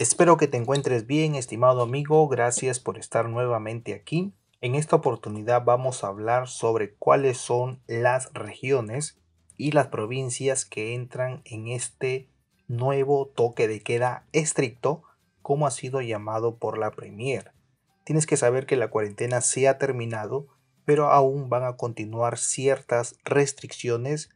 Espero que te encuentres bien, estimado amigo. Gracias por estar nuevamente aquí. En esta oportunidad vamos a hablar sobre cuáles son las regiones y las provincias que entran en este nuevo toque de queda estricto, como ha sido llamado por la Premier. Tienes que saber que la cuarentena se ha terminado, pero aún van a continuar ciertas restricciones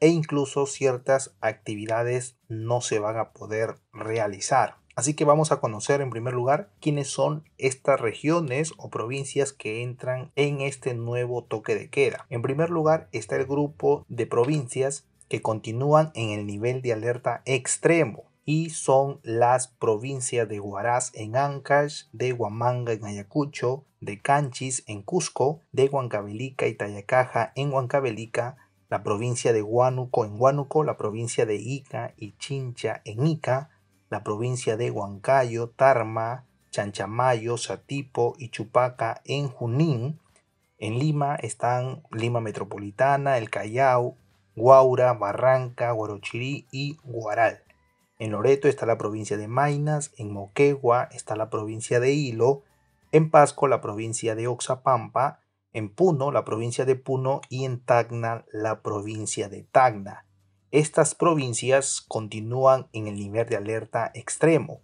e incluso ciertas actividades no se van a poder realizar. Así que vamos a conocer en primer lugar quiénes son estas regiones o provincias que entran en este nuevo toque de queda. En primer lugar está el grupo de provincias que continúan en el nivel de alerta extremo y son las provincias de Huaraz en Ancash, de Huamanga en Ayacucho, de Canchis en Cusco, de Huancavelica y Tayacaja en Huancavelica, la provincia de Huánuco en Huánuco, la provincia de Ica y Chincha en Ica, la provincia de Huancayo, Tarma, Chanchamayo, Satipo y Chupaca en Junín. En Lima están Lima Metropolitana, El Callao, Guaura, Barranca, Guarochirí y Guaral. En Loreto está la provincia de Mainas, en Moquegua está la provincia de Hilo, en Pasco la provincia de Oxapampa, en Puno la provincia de Puno y en Tacna la provincia de Tacna. Estas provincias continúan en el nivel de alerta extremo.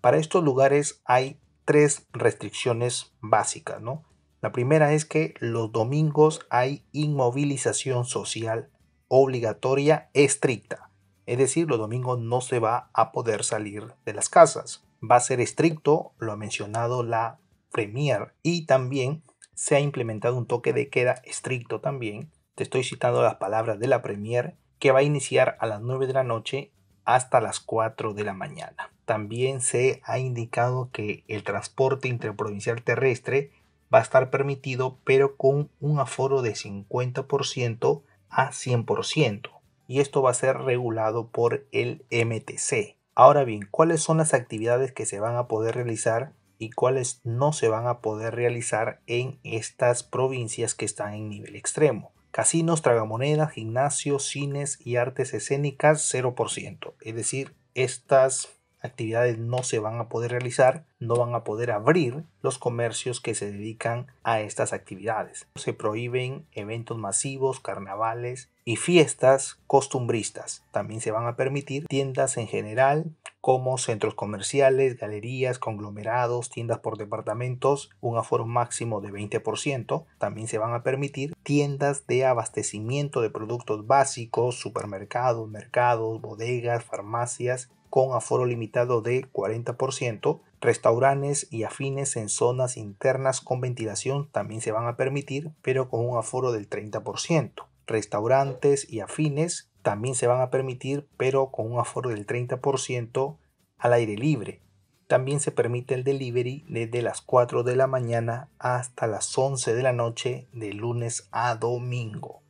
Para estos lugares hay tres restricciones básicas, ¿no? La primera es que los domingos hay inmovilización social obligatoria estricta. Es decir, los domingos no se va a poder salir de las casas. Va a ser estricto, lo ha mencionado la Premier. Y también se ha implementado un toque de queda estricto también. Te estoy citando las palabras de la Premier que va a iniciar a las 9 de la noche hasta las 4 de la mañana. También se ha indicado que el transporte interprovincial terrestre va a estar permitido pero con un aforo de 50% a 100% y esto va a ser regulado por el MTC. Ahora bien, ¿cuáles son las actividades que se van a poder realizar y cuáles no se van a poder realizar en estas provincias que están en nivel extremo? Casinos, tragamonedas, gimnasios, cines y artes escénicas 0%. Es decir, estas actividades no se van a poder realizar, no van a poder abrir los comercios que se dedican a estas actividades. Se prohíben eventos masivos, carnavales y fiestas costumbristas. También se van a permitir tiendas en general, como centros comerciales, galerías, conglomerados, tiendas por departamentos, un aforo máximo de 20%. También se van a permitir tiendas de abastecimiento de productos básicos, supermercados, mercados, bodegas, farmacias, con aforo limitado de 40%. Restaurantes y afines en zonas internas con ventilación también se van a permitir, pero con un aforo del 30%. Restaurantes y afines también se van a permitir, pero con un aforo del 30% al aire libre. También se permite el delivery desde las 4 de la mañana hasta las 11 de la noche de lunes a domingo.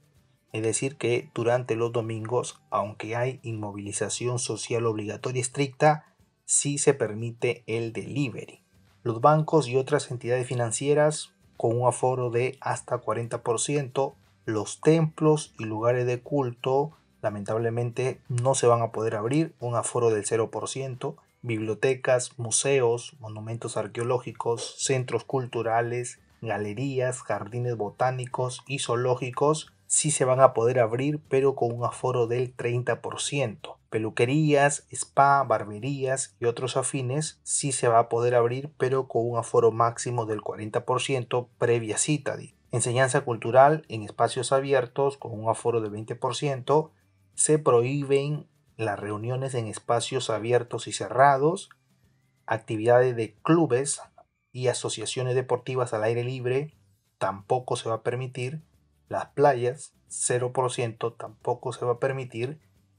Es decir, que durante los domingos, aunque hay inmovilización social obligatoria estricta, sí se permite el delivery. Los bancos y otras entidades financieras con un aforo de hasta 40%, los templos y lugares de culto lamentablemente no se van a poder abrir, un aforo del 0%, bibliotecas, museos, monumentos arqueológicos, centros culturales, galerías, jardines botánicos y zoológicos sí se van a poder abrir, pero con un aforo del 30%. Peluquerías, spa, barberías y otros afines sí se va a poder abrir, pero con un aforo máximo del 40% previa cita. Enseñanza cultural en espacios abiertos con un aforo del 20%, se prohíben las reuniones en espacios abiertos y cerrados, actividades de clubes y asociaciones deportivas al aire libre, tampoco se va a permitir, las playas, 0% tampoco se va a permitir,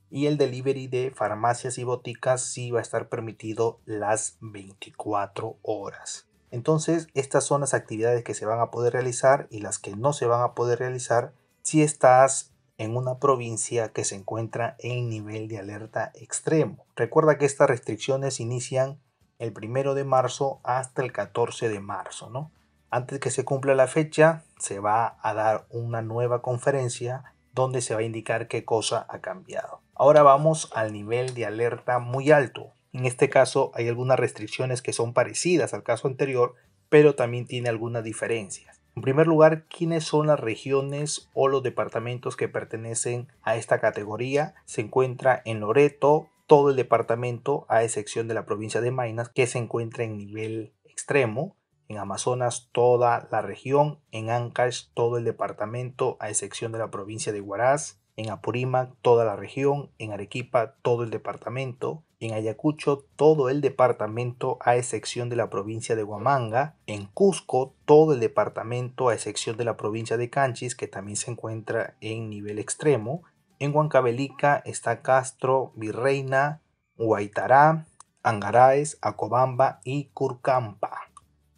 y el delivery de farmacias y boticas sí va a estar permitido las 24 horas. Entonces, estas son las actividades que se van a poder realizar y las que no se van a poder realizar si estás en una provincia que se encuentra en nivel de alerta extremo. Recuerda que estas restricciones inician el 1 de marzo hasta el 14 de marzo. ¿no? Antes que se cumpla la fecha, se va a dar una nueva conferencia donde se va a indicar qué cosa ha cambiado. Ahora vamos al nivel de alerta muy alto. En este caso hay algunas restricciones que son parecidas al caso anterior, pero también tiene algunas diferencias. En primer lugar, ¿quiénes son las regiones o los departamentos que pertenecen a esta categoría? Se encuentra en Loreto todo el departamento, a excepción de la provincia de Mainas, que se encuentra en nivel extremo. En Amazonas toda la región, en Ancash todo el departamento, a excepción de la provincia de Huaraz, en Apurímac toda la región, en Arequipa todo el departamento, en Ayacucho todo el departamento a excepción de la provincia de Huamanga, en Cusco todo el departamento a excepción de la provincia de Canchis que también se encuentra en nivel extremo, en Huancavelica está Castro, Virreina, Huaytará, Angaraes, Acobamba y Curcampa.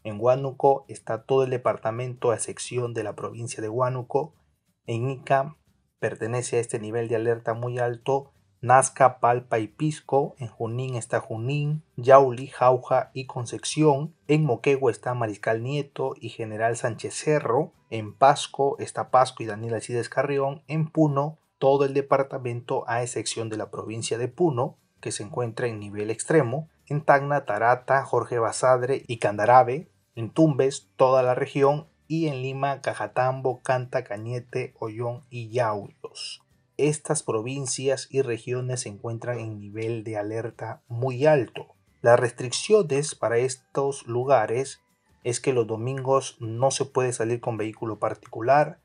En Huánuco está todo el departamento a excepción de la provincia de Huánuco. En Ica pertenece a este nivel de alerta muy alto Nazca, Palpa y Pisco, en Junín está Junín, Yauli, Jauja y Concepción, en Moquegua está Mariscal Nieto y General Sánchez Cerro, en Pasco está Pasco y Daniel Alcides Carrión, en Puno todo el departamento a excepción de la provincia de Puno, que se encuentra en nivel extremo, en Tacna, Tarata, Jorge Basadre y Candarabe, en Tumbes toda la región y en Lima Cajatambo, Canta, Cañete, Ollón y Yauyos. Estas provincias y regiones se encuentran en nivel de alerta muy alto. Las restricciones para estos lugares es que los domingos no se puede salir con vehículo particular,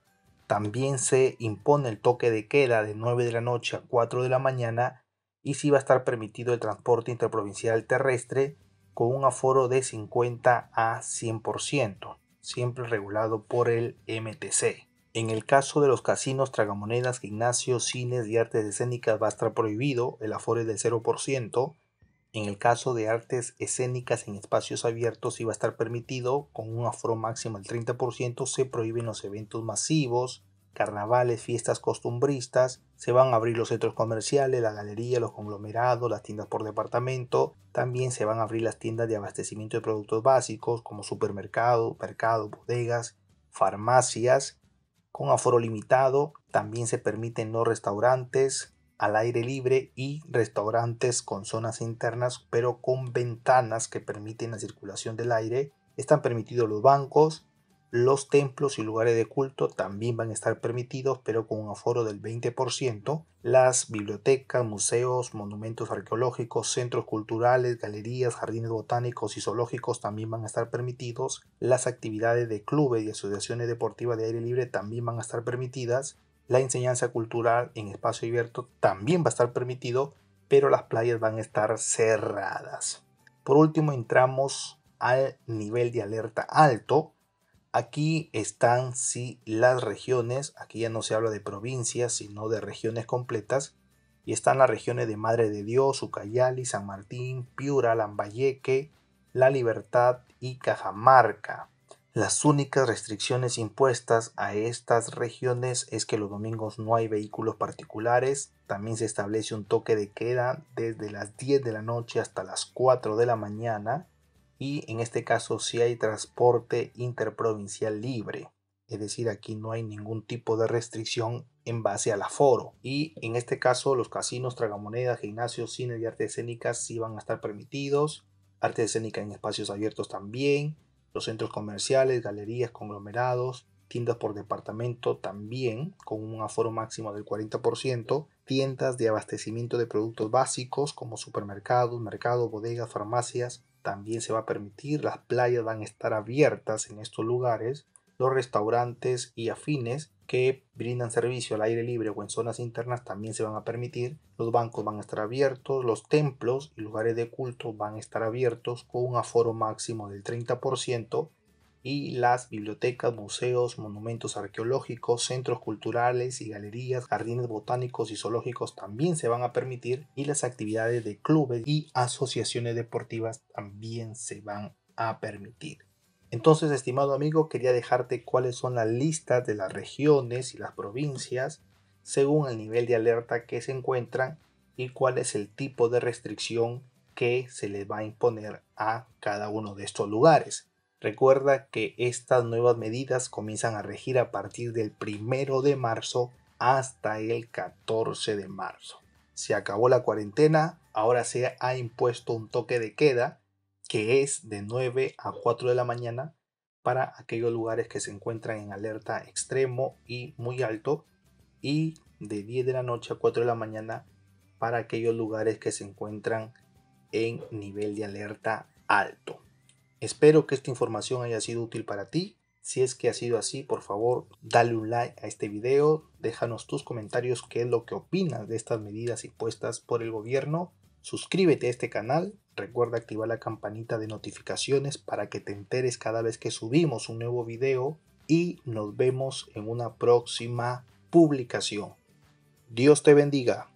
también se impone el toque de queda de 9 de la noche a 4 de la mañana y sí va a estar permitido el transporte interprovincial terrestre con un aforo de 50 a 100% siempre regulado por el MTC. En el caso de los casinos, tragamonedas, gimnasios, cines y artes escénicas va a estar prohibido, el aforo del 0%. En el caso de artes escénicas en espacios abiertos sí va a estar permitido, con un aforo máximo del 30%, se prohíben los eventos masivos, carnavales, fiestas costumbristas, se van a abrir los centros comerciales, la galería, los conglomerados, las tiendas por departamento, también se van a abrir las tiendas de abastecimiento de productos básicos como supermercado, mercado, bodegas, farmacias, con aforo limitado, también se permiten los restaurantes al aire libre y restaurantes con zonas internas pero con ventanas que permiten la circulación del aire. Están permitidos los bancos, los templos y lugares de culto también van a estar permitidos, pero con un aforo del 20%. Las bibliotecas, museos, monumentos arqueológicos, centros culturales, galerías, jardines botánicos y zoológicos también van a estar permitidos. Las actividades de clubes y asociaciones deportivas de aire libre también van a estar permitidas. La enseñanza cultural en espacio abierto también va a estar permitido, pero las playas van a estar cerradas. Por último, entramos al nivel de alerta alto, Aquí están sí las regiones, aquí ya no se habla de provincias, sino de regiones completas, y están las regiones de Madre de Dios, Ucayali, San Martín, Piura, Lambayeque, La Libertad y Cajamarca. Las únicas restricciones impuestas a estas regiones es que los domingos no hay vehículos particulares, también se establece un toque de queda desde las 10 de la noche hasta las 4 de la mañana, y en este caso si hay transporte interprovincial libre. Es decir, aquí no hay ningún tipo de restricción en base al aforo. Y en este caso los casinos, tragamonedas, gimnasios, cines y artes escénicas sí van a estar permitidos. Artes escénica en espacios abiertos también. Los centros comerciales, galerías, conglomerados, tiendas por departamento también con un aforo máximo del 40%, tiendas de abastecimiento de productos básicos como supermercados, mercados, bodegas, farmacias, también se va a permitir, las playas van a estar abiertas en estos lugares, los restaurantes y afines que brindan servicio al aire libre o en zonas internas también se van a permitir, los bancos van a estar abiertos, los templos y lugares de culto van a estar abiertos con un aforo máximo del 30% y las bibliotecas, museos, monumentos arqueológicos, centros culturales y galerías, jardines botánicos y zoológicos también se van a permitir y las actividades de clubes y asociaciones deportivas también se van a permitir. Entonces, estimado amigo, quería dejarte cuáles son las listas de las regiones y las provincias según el nivel de alerta que se encuentran y cuál es el tipo de restricción que se les va a imponer a cada uno de estos lugares. Recuerda que estas nuevas medidas comienzan a regir a partir del 1 de marzo hasta el 14 de marzo. Se acabó la cuarentena, ahora se ha impuesto un toque de queda que es de 9 a 4 de la mañana para aquellos lugares que se encuentran en alerta extremo y muy alto y de 10 de la noche a 4 de la mañana para aquellos lugares que se encuentran en nivel de alerta alto. Espero que esta información haya sido útil para ti. Si es que ha sido así, por favor, dale un like a este video, déjanos tus comentarios qué es lo que opinas de estas medidas impuestas por el gobierno, suscríbete a este canal, recuerda activar la campanita de notificaciones para que te enteres cada vez que subimos un nuevo video y nos vemos en una próxima publicación. Dios te bendiga.